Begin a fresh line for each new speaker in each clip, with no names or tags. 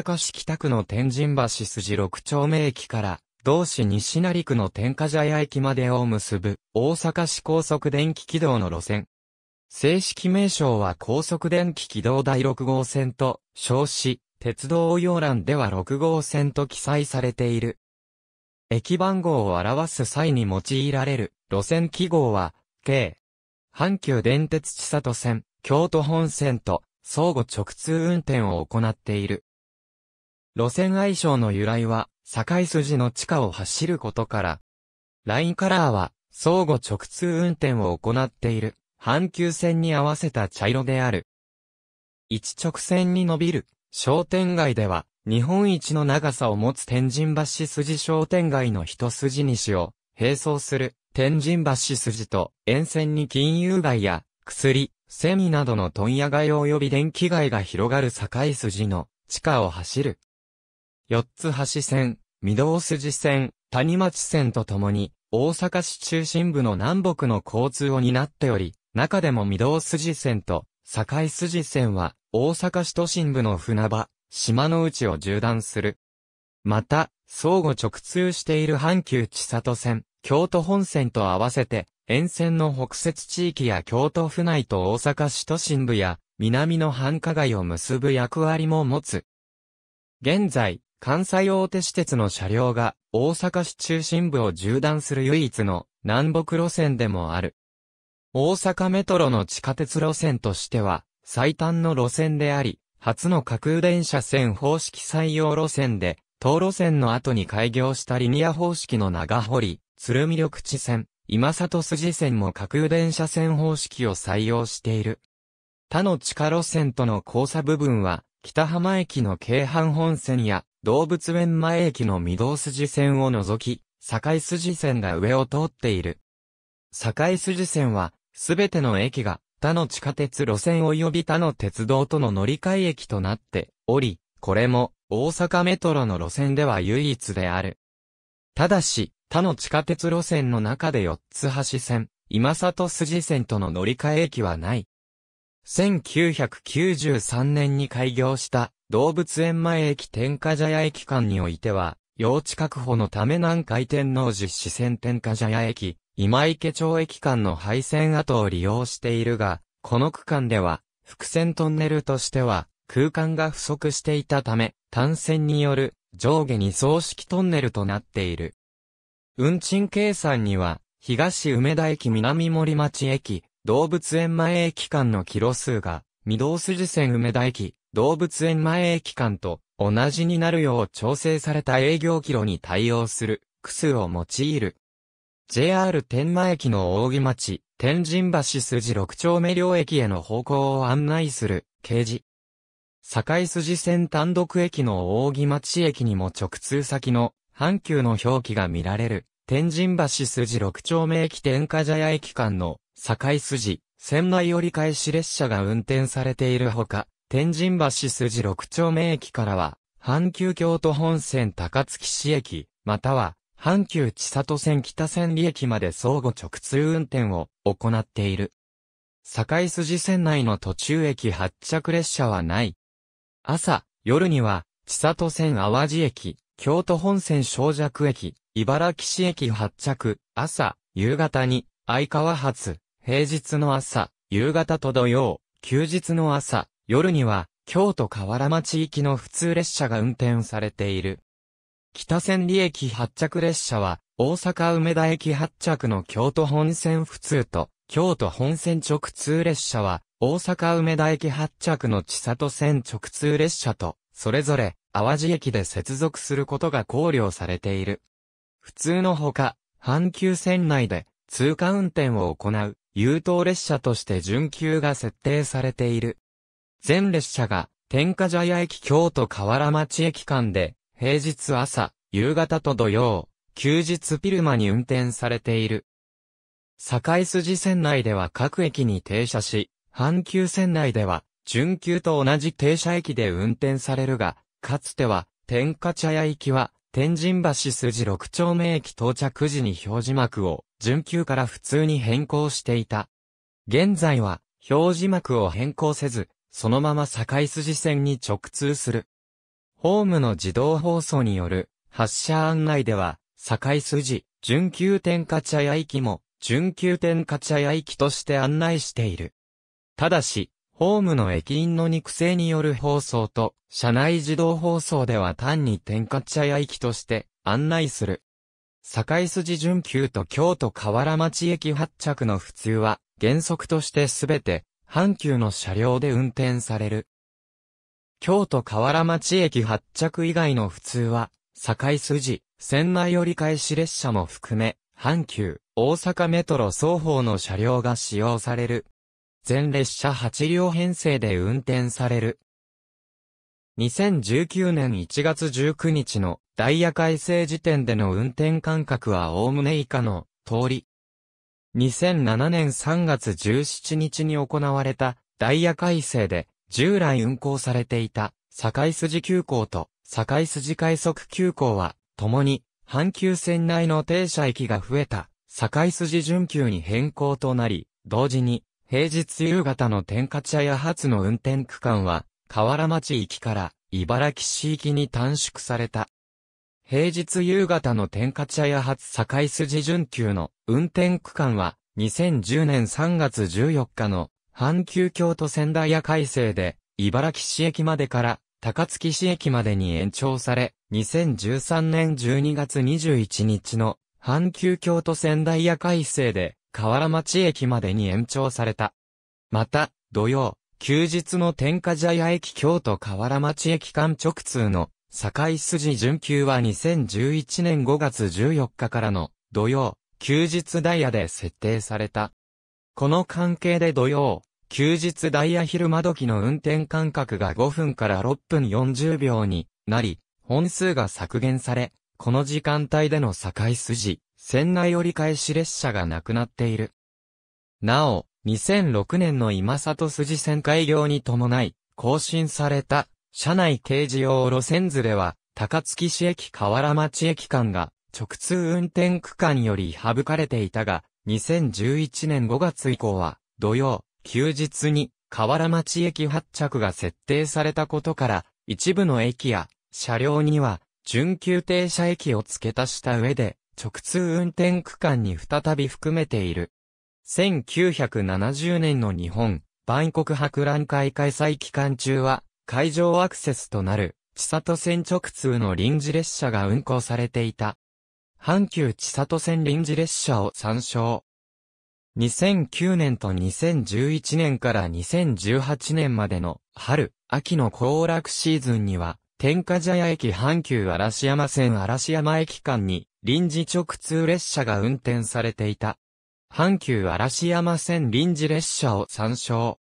阪市北区の天神橋筋六丁目駅から、同市西成区の天下茶屋駅までを結ぶ、大阪市高速電気軌道の路線。正式名称は高速電気軌道第6号線と、称し、鉄道応用欄では6号線と記載されている。駅番号を表す際に用いられる路線記号は、K。阪急電鉄千里線、京都本線と相互直通運転を行っている。路線愛称の由来は、境筋の地下を走ることから、ラインカラーは、相互直通運転を行っている、阪急線に合わせた茶色である。一直線に伸びる、商店街では、日本一の長さを持つ天神橋筋商店街の一筋西を、並走する、天神橋筋と、沿線に金融街や、薬、セミなどの問屋街及び電気街が広がる境筋の、地下を走る四つ橋線、御堂筋線、谷町線とともに、大阪市中心部の南北の交通を担っており、中でも御堂筋線と、堺筋線は、大阪市都心部の船場、島の内を縦断する。また、相互直通している阪急千里線、京都本線と合わせて、沿線の北摂地域や京都府内と大阪市都心部や、南の繁華街を結ぶ役割も持つ。現在、関西大手私鉄の車両が大阪市中心部を縦断する唯一の南北路線でもある。大阪メトロの地下鉄路線としては最短の路線であり、初の架空電車線方式採用路線で、当路線の後に開業したリニア方式の長堀、鶴見緑地線、今里筋線も架空電車線方式を採用している。他の地下路線との交差部分は、北浜駅の京阪本線や動物園前駅の御堂筋線を除き、境筋線が上を通っている。境筋線は、すべての駅が他の地下鉄路線及び他の鉄道との乗り換え駅となっており、これも大阪メトロの路線では唯一である。ただし、他の地下鉄路線の中で四つ橋線、今里筋線との乗り換え駅はない。1993年に開業した動物園前駅天下茶屋駅間においては、用地確保のため南海天皇実施線天下茶屋駅、今池町駅間の廃線跡を利用しているが、この区間では、伏線トンネルとしては、空間が不足していたため、単線による上下に葬式トンネルとなっている。運賃計算には、東梅田駅南森町駅、動物園前駅間のキロ数が、御堂筋線梅田駅、動物園前駅間と同じになるよう調整された営業キロに対応する、クスを用いる。JR 天満駅の扇町、天神橋筋6丁目両駅への方向を案内する、掲示。堺筋線単独駅の扇町駅にも直通先の、阪急の表記が見られる、天神橋筋6丁目駅天下茶屋駅間の、堺筋、線内折り返し列車が運転されているほか、天神橋筋六丁目駅からは、阪急京都本線高槻市駅、または、阪急千里線北千里駅まで相互直通運転を行っている。堺筋線内の途中駅発着列車はない。朝、夜には、千里線淡路駅、京都本線小弱駅、茨城市駅発着、朝、夕方に、相川発、平日の朝、夕方と土曜、休日の朝、夜には、京都河原町行きの普通列車が運転されている。北千里駅発着列車は、大阪梅田駅発着の京都本線普通と、京都本線直通列車は、大阪梅田駅発着の千里線直通列車と、それぞれ、淡路駅で接続することが考慮されている。普通のほか、阪急線内で、通過運転を行う、優等列車として準急が設定されている。全列車が天下茶屋駅京都河原町駅間で、平日朝、夕方と土曜、休日ルマに運転されている。堺筋線内では各駅に停車し、阪急線内では、準急と同じ停車駅で運転されるが、かつては、天下茶屋行きは、天神橋筋六丁目駅到着時に表示幕を、準急から普通に変更していた。現在は、表示幕を変更せず、そのまま堺筋線に直通する。ホームの自動放送による発車案内では、堺筋、準急点カチャヤ駅も、準急点カチャヤ駅として案内している。ただし、ホームの駅員の肉声による放送と、車内自動放送では単に転化茶屋駅として案内する。堺筋準急と京都河原町駅発着の普通は、原則としてすべて阪急の車両で運転される。京都河原町駅発着以外の普通は、堺筋、仙内折り返し列車も含め、阪急、大阪メトロ双方の車両が使用される。全列車8両編成で運転される。2019年1月19日のダイヤ改正時点での運転間隔はおおむね以下の通り、2007年3月17日に行われたダイヤ改正で従来運行されていた堺筋急行と堺筋快速急行は共に阪急線内の停車駅が増えた堺筋準急に変更となり同時に平日夕方の天下茶屋発の運転区間は河原町駅から茨城市行きに短縮された。平日夕方の天下茶屋発堺筋準急の運転区間は2010年3月14日の阪急京都仙台屋改正で茨城市駅までから高槻市駅までに延長され2013年12月21日の阪急京都仙台屋改正で河原町駅までに延長された。また、土曜、休日の天下茶屋駅京都河原町駅間直通の堺筋準急は2011年5月14日からの土曜、休日ダイヤで設定された。この関係で土曜、休日ダイヤ昼間時の運転間隔が5分から6分40秒になり、本数が削減され、この時間帯での堺筋、船内折り返し列車がなくなっている。なお、2006年の今里筋線開業に伴い、更新された車内定時用路線図では、高槻市駅河原町駅間が直通運転区間より省かれていたが、2011年5月以降は土曜、休日に河原町駅発着が設定されたことから、一部の駅や車両には準急停車駅を付け足した上で直通運転区間に再び含めている。1970年の日本万国博覧会開催期間中は海上アクセスとなる、千里線直通の臨時列車が運行されていた。阪急千里線臨時列車を参照。2009年と2011年から2018年までの春、秋の行楽シーズンには、天下茶屋駅阪急嵐山線嵐山駅間に臨時直通列車が運転されていた。阪急嵐山線臨時列車を参照。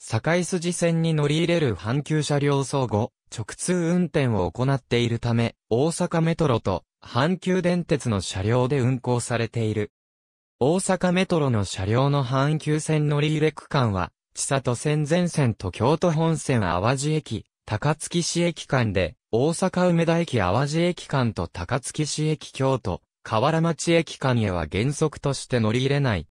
堺筋線に乗り入れる阪急車両相互、直通運転を行っているため、大阪メトロと阪急電鉄の車両で運行されている。大阪メトロの車両の阪急線乗り入れ区間は、千里線全線と京都本線淡路駅、高槻市駅間で、大阪梅田駅淡路駅間と高槻市駅京都、河原町駅間へは原則として乗り入れない。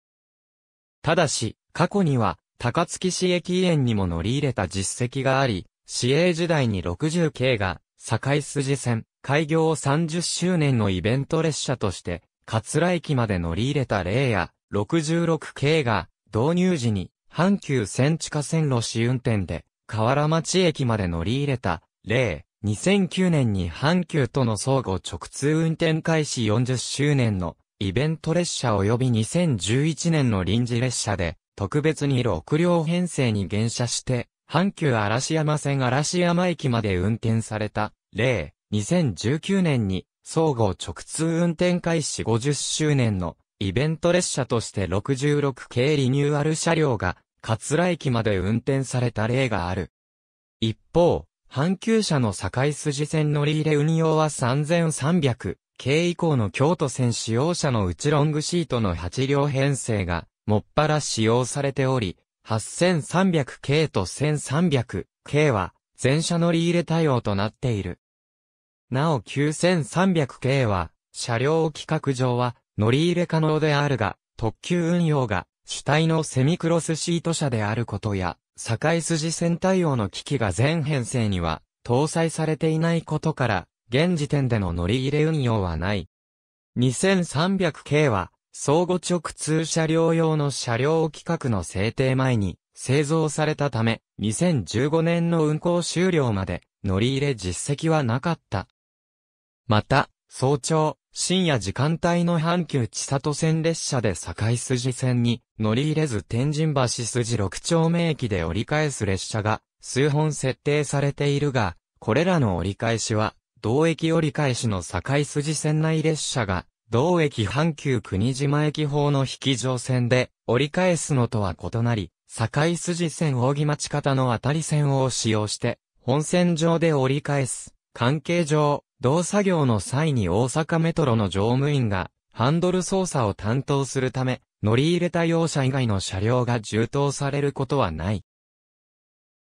ただし、過去には、高槻市駅園にも乗り入れた実績があり、市営時代に60系が、堺筋線、開業30周年のイベント列車として、桂駅まで乗り入れた例や、66系が、導入時に、阪急線地下線路試運転で、河原町駅まで乗り入れた、例、2009年に阪急との相互直通運転開始40周年のイベント列車及び2011年の臨時列車で、特別に6両編成に減車して、阪急嵐山線嵐山駅まで運転された、例、2019年に、総合直通運転開始50周年のイベント列車として66系リニューアル車両が、桂駅まで運転された例がある。一方、阪急車の境筋線乗り入れ運用は3300系以降の京都線使用者のうちロングシートの8両編成がもっぱら使用されており、8300系と1300系は、全車乗り入れ対応となっている。なお9300系は、車両規格上は乗り入れ可能であるが、特急運用が主体のセミクロスシート車であることや、境筋線対応の機器が全編成には搭載されていないことから、現時点での乗り入れ運用はない。2300系は相互直通車両用の車両規格の制定前に製造されたため、2015年の運行終了まで乗り入れ実績はなかった。また、早朝、深夜時間帯の阪急千里線列車で堺筋線に乗り入れず天神橋筋六丁目駅で折り返す列車が数本設定されているが、これらの折り返しは、同駅折り返しの堺筋線内列車が同駅阪急国島駅方の引上線で折り返すのとは異なり、堺筋線扇町方の当たり線を使用して、本線上で折り返す。関係上、同作業の際に大阪メトロの乗務員が、ハンドル操作を担当するため、乗り入れた用車以外の車両が充当されることはない。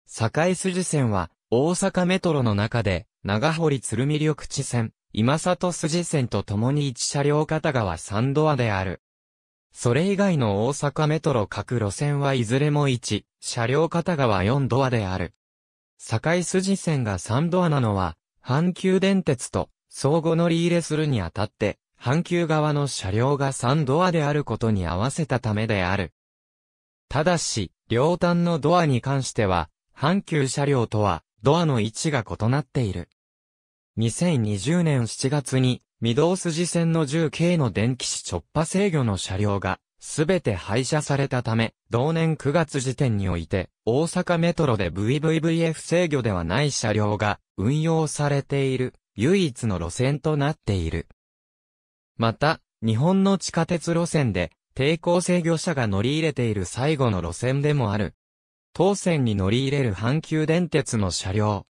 堺筋線は、大阪メトロの中で、長堀鶴見緑地線、今里筋線と共に1車両片側3ドアである。それ以外の大阪メトロ各路線はいずれも1、車両片側4ドアである。堺筋線が3ドアなのは、阪急電鉄と相互乗り入れするにあたって、阪急側の車両が3ドアであることに合わせたためである。ただし、両端のドアに関しては、阪急車両とは、ドアの位置が異なっている。2020年7月に、御堂筋線の 10K の電気視直波制御の車両が、すべて廃車されたため、同年9月時点において、大阪メトロで VVVF 制御ではない車両が運用されている、唯一の路線となっている。また、日本の地下鉄路線で、抵抗制御車が乗り入れている最後の路線でもある。当線に乗り入れる阪急電鉄の車両、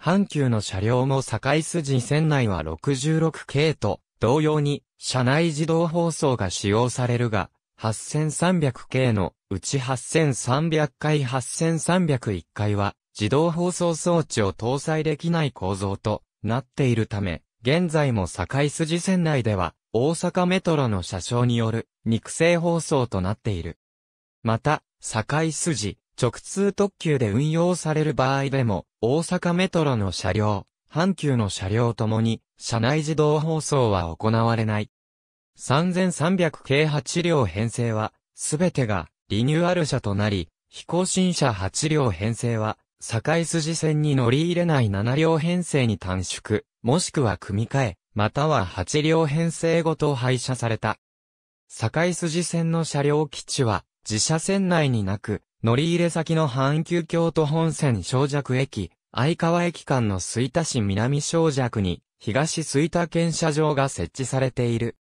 阪急の車両も堺筋線内は66系と、同様に、車内自動放送が使用されるが、8300系のうち8300回8301回は、自動放送装置を搭載できない構造となっているため、現在も堺筋線内では、大阪メトロの車掌による肉声放送となっている。また、堺筋、直通特急で運用される場合でも、大阪メトロの車両、阪急の車両ともに、車内自動放送は行われない。3300系8両編成は、すべてがリニューアル車となり、飛行新車8両編成は、堺筋線に乗り入れない7両編成に短縮、もしくは組み替え、または8両編成ごと廃車された。境筋線の車両基地は、自社線内になく、乗り入れ先の阪急京都本線小弱駅、相川駅間の水田市南小弱に、東水田県車場が設置されている。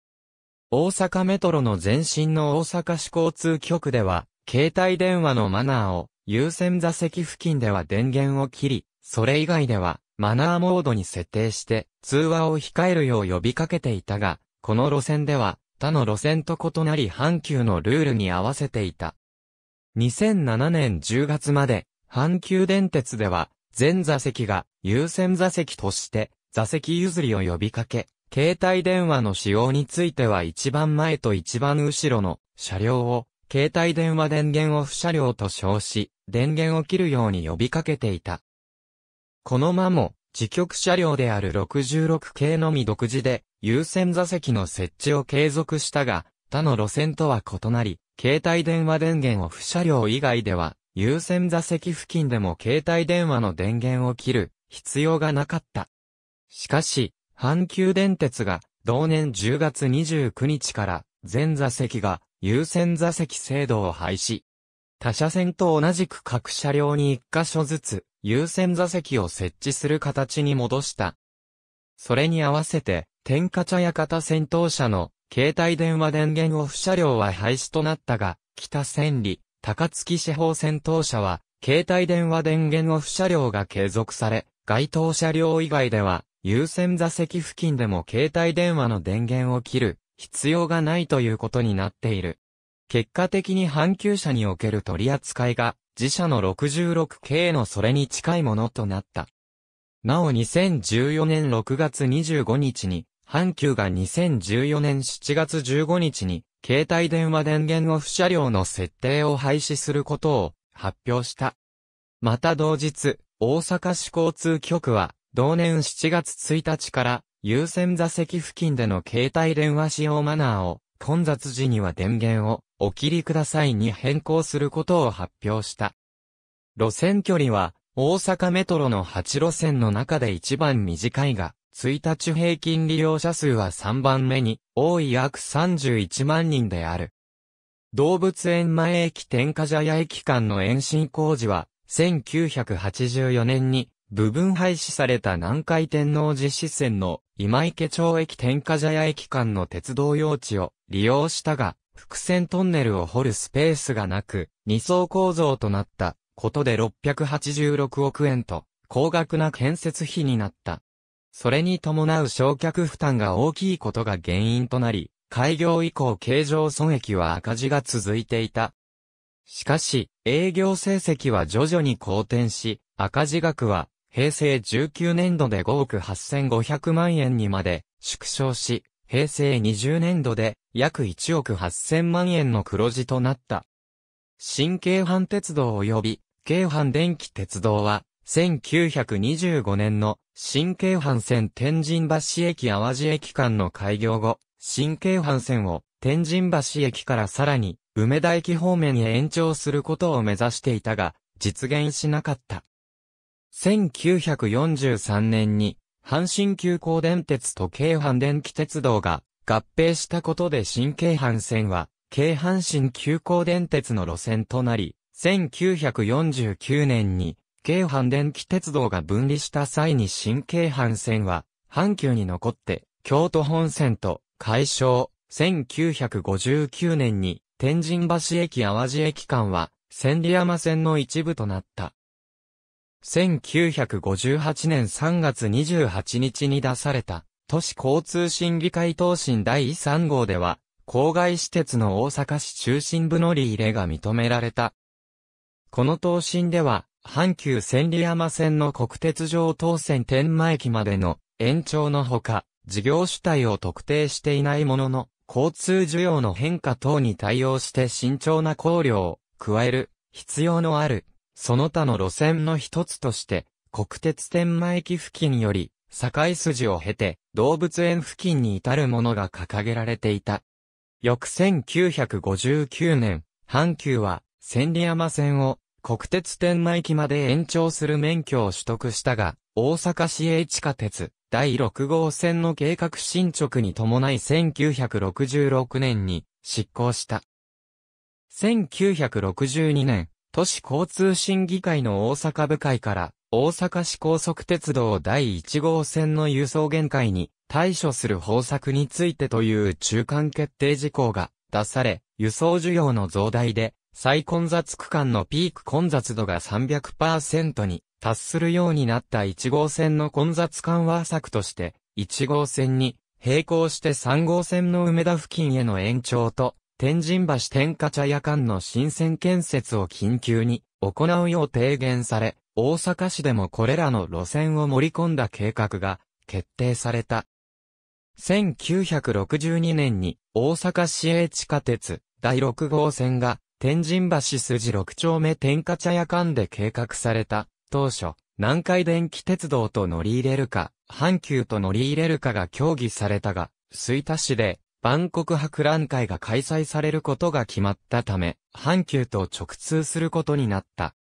大阪メトロの前身の大阪市交通局では、携帯電話のマナーを、優先座席付近では電源を切り、それ以外では、マナーモードに設定して、通話を控えるよう呼びかけていたが、この路線では、他の路線と異なり阪急のルールに合わせていた。2007年10月まで、阪急電鉄では、全座席が優先座席として、座席譲りを呼びかけ、携帯電話の使用については一番前と一番後ろの車両を、携帯電話電源オフ車両と称し、電源を切るように呼びかけていた。この間も、自局車両である66系のみ独自で、優先座席の設置を継続したが、他の路線とは異なり、携帯電話電源を不車両以外では、優先座席付近でも携帯電話の電源を切る必要がなかった。しかし、阪急電鉄が同年10月29日から全座席が優先座席制度を廃止。他車線と同じく各車両に1箇所ずつ優先座席を設置する形に戻した。それに合わせて、天下茶屋形戦闘車の携帯電話電源オフ車両は廃止となったが、北千里、高槻司法戦闘車は、携帯電話電源オフ車両が継続され、該当車両以外では、優先座席付近でも携帯電話の電源を切る必要がないということになっている。結果的に阪急車における取り扱いが自社の 66K 系のそれに近いものとなった。なお2014年6月25日に阪急が2014年7月15日に、携帯電話電源オフ車両の設定を廃止することを発表した。また同日、大阪市交通局は、同年7月1日から、優先座席付近での携帯電話使用マナーを、混雑時には電源を、お切りくださいに変更することを発表した。路線距離は、大阪メトロの8路線の中で一番短いが、1日平均利用者数は3番目に多い約31万人である。動物園前駅天下茶屋駅間の延伸工事は、1984年に部分廃止された南海天皇実施線の今池町駅天下茶屋駅間の鉄道用地を利用したが、伏線トンネルを掘るスペースがなく、二層構造となったことで686億円と高額な建設費になった。それに伴う焼却負担が大きいことが原因となり、開業以降経常損益は赤字が続いていた。しかし、営業成績は徐々に好転し、赤字額は平成19年度で5億8500万円にまで縮小し、平成20年度で約1億8000万円の黒字となった。新京阪鉄道及び京阪電気鉄道は1925年の新京阪線天神橋駅淡路駅間の開業後、新京阪線を天神橋駅からさらに梅田駅方面へ延長することを目指していたが、実現しなかった。1943年に阪神急行電鉄と京阪電気鉄道が合併したことで新京阪線は京阪神急行電鉄の路線となり、1949年に京阪電気鉄道が分離した際に新京阪線は、阪急に残って、京都本線と、解消、1959年に、天神橋駅淡路駅間は、千里山線の一部となった。1958年3月28日に出された、都市交通審議会答申第3号では、郊外施設の大阪市中心部乗り入れが認められた。この答申では、阪急千里山線の国鉄上東線天満駅までの延長のほか、事業主体を特定していないものの、交通需要の変化等に対応して慎重な考慮を加える必要のある、その他の路線の一つとして、国鉄天満駅付近より、境筋を経て、動物園付近に至るものが掲げられていた。翌1959年、阪急は、千里山線を国鉄天満駅まで延長する免許を取得したが、大阪市営地下鉄第6号線の計画進捗に伴い1966年に執行した。1962年、都市交通審議会の大阪部会から大阪市高速鉄道第1号線の輸送限界に対処する方策についてという中間決定事項が出され、輸送需要の増大で再混雑区間のピーク混雑度が300%に達するようになった1号線の混雑緩和策として、1号線に並行して3号線の梅田付近への延長と、天神橋天下茶屋間の新線建設を緊急に行うよう提言され、大阪市でもこれらの路線を盛り込んだ計画が決定された。1962年に大阪市営地下鉄第6号線が天神橋筋六丁目天下茶屋間で計画された、当初、南海電気鉄道と乗り入れるか、阪急と乗り入れるかが協議されたが、水田市で、万国博覧会が開催されることが決まったため、阪急と直通することになった。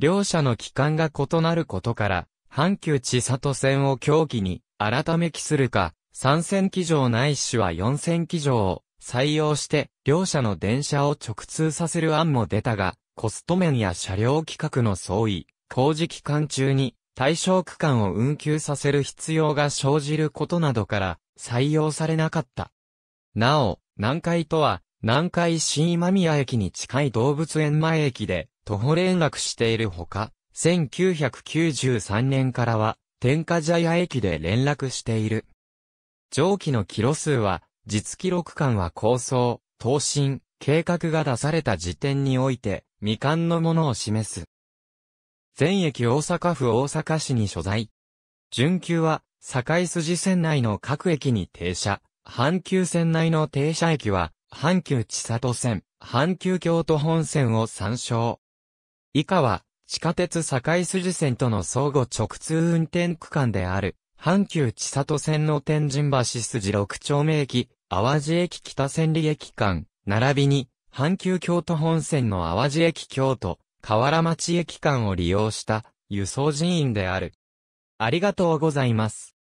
両者の期間が異なることから、阪急千里線を協議に、改め期するか、3 0機場ないしは4線機場を、採用して両社の電車を直通させる案も出たが、コスト面や車両規格の相違、工事期間中に対象区間を運休させる必要が生じることなどから採用されなかった。なお、南海とは、南海新今宮駅に近い動物園前駅で徒歩連絡しているほか、1993年からは、天下茶屋駅で連絡している。上記のキロ数は、実記録館は構想、答申、計画が出された時点において、未完のものを示す。全駅大阪府大阪市に所在。準急は、堺筋線内の各駅に停車。阪急線内の停車駅は、阪急千里線、阪急京都本線を参照。以下は、地下鉄堺筋線との相互直通運転区間である、阪急千里線の天神橋筋六丁目駅、淡路駅北千里駅間、並びに、阪急京都本線の淡路駅京都、河原町駅間を利用した、輸送人員である。ありがとうございます。